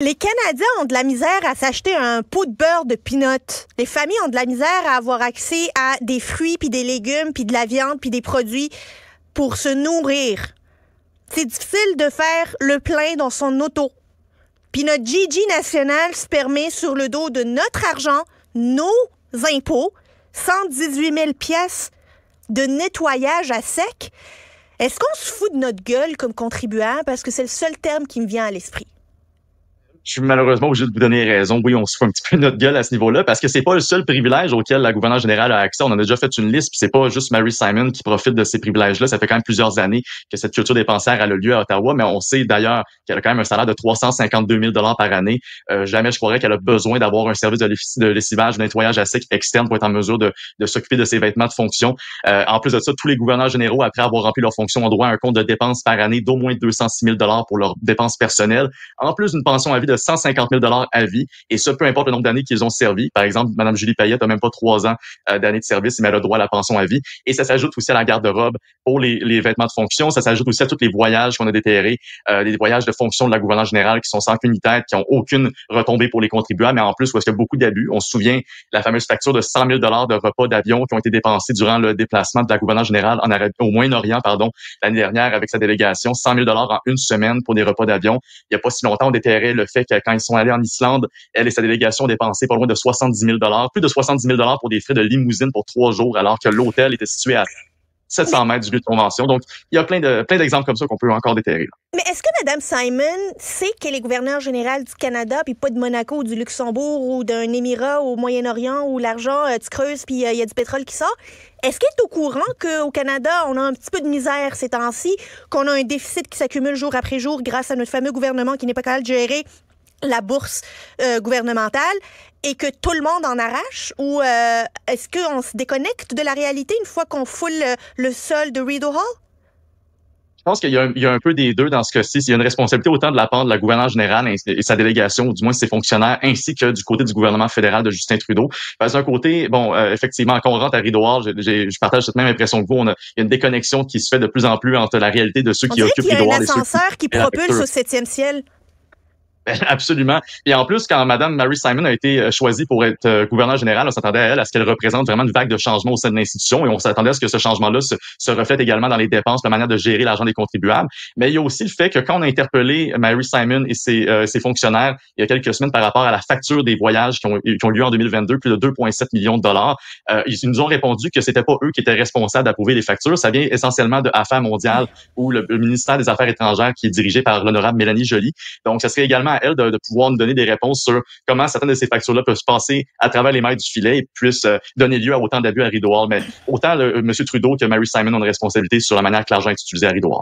Les Canadiens ont de la misère à s'acheter un pot de beurre de peanuts. Les familles ont de la misère à avoir accès à des fruits, puis des légumes, puis de la viande, puis des produits pour se nourrir. C'est difficile de faire le plein dans son auto. Puis notre Gigi national se permet sur le dos de notre argent, nos impôts, 118 000 pièces de nettoyage à sec. Est-ce qu'on se fout de notre gueule comme contribuable? Parce que c'est le seul terme qui me vient à l'esprit je suis malheureusement obligé de vous donner raison. Oui, on se fout un petit peu notre gueule à ce niveau-là parce que c'est pas le seul privilège auquel la gouverneure générale a accès. On en a déjà fait une liste, puis c'est pas juste Mary Simon qui profite de ces privilèges-là. Ça fait quand même plusieurs années que cette culture dépensaire a le lieu à Ottawa, mais on sait d'ailleurs qu'elle a quand même un salaire de 352 000 dollars par année. Euh, jamais je croirais qu'elle a besoin d'avoir un service de lessivage, de nettoyage à sec externe pour être en mesure de, s'occuper de ses vêtements de fonction. Euh, en plus de ça, tous les gouverneurs généraux, après avoir rempli leurs fonctions, ont droit à un compte de dépenses par année d'au moins 206 000 dollars pour leurs dépenses personnelles. En plus d'une pension à vie de 150 000 à vie. Et ça, peu importe le nombre d'années qu'ils ont servi. Par exemple, Madame Julie Payette a même pas trois ans euh, d'années de service, mais elle a droit à la pension à vie. Et ça s'ajoute aussi à la garde-robe pour les, vêtements de fonction. Ça s'ajoute aussi à tous les voyages qu'on a déterrés, euh, les voyages de fonction de la gouvernance générale qui sont sans qu'une qui ont aucune retombée pour les contribuables, mais en plus, où est-ce qu'il y a beaucoup d'abus. On se souvient la fameuse facture de 100 000 de repas d'avion qui ont été dépensés durant le déplacement de la gouvernance générale en au Moyen-Orient, pardon, l'année dernière avec sa délégation. 100 000 en une semaine pour des repas d'avion. Il n'y a pas si longtemps, on déterrait le fait quand ils sont allés en Islande, elle et sa délégation ont dépensé pas loin de 70 000 plus de 70 000 pour des frais de limousine pour trois jours, alors que l'hôtel était situé à 700 mètres du lieu de convention. Donc, il y a plein de d'exemples comme ça qu'on peut encore déterrer. Mais est-ce que Mme Simon sait qu'elle est gouverneure générale du Canada, puis pas de Monaco ou du Luxembourg ou d'un Émirat au Moyen-Orient où l'argent, euh, tu creuses, puis euh, il y a du pétrole qui sort? Est-ce qu'elle est au courant qu'au Canada, on a un petit peu de misère ces temps-ci, qu'on a un déficit qui s'accumule jour après jour grâce à notre fameux gouvernement qui n'est pas capable de gérer la bourse euh, gouvernementale et que tout le monde en arrache ou euh, est-ce qu'on se déconnecte de la réalité une fois qu'on foule le, sol de Rideau Hall? Je pense qu'il y, a un peu des deux dans ce cas-ci. Il y a une responsabilité autant de la part de la gouverneure générale et, sa délégation, ou du moins ses fonctionnaires, ainsi que du côté du gouvernement fédéral de Justin Trudeau. Parce d'un côté, bon, euh, effectivement, quand on rentre à Rideau Hall, je partage cette même impression que vous. On a, il y a une déconnexion qui se fait de plus en plus entre la réalité de ceux qui occupent Rideau Hall et ceux qui... qui propulse au septième ciel. Absolument. Et en plus, quand Madame Mary Simon a été euh, choisie pour être gouverneure gouverneur général, on s'attendait à elle à ce qu'elle représente vraiment une vague de changement au sein de l'institution et on s'attendait à ce que ce changement-là se, reflète également dans les dépenses, la manière de gérer l'argent des contribuables. Mais il y a aussi le fait que quand on a interpellé Mary Simon et ses, euh, ses fonctionnaires il y a quelques semaines par rapport à la facture des voyages qui ont, qui lieu en 2022, plus de 2,7 millions de dollars, euh, ils nous ont répondu que c'était pas eux qui étaient responsables d'approuver les factures. Ça vient essentiellement de Affaires mondiales ou le, le ministère des Affaires étrangères qui est dirigé par l'honorable Mélanie Joly. Donc, ça serait également elle de, pouvoir nous donner des réponses sur comment certaines de ces factures-là peuvent se passer à travers les mailles du filet et puissent euh, donner lieu à autant d'abus à Rideau Mais autant le, euh, M. Trudeau que Mary Simon ont une responsabilité sur la manière que l'argent est utilisé à Rideau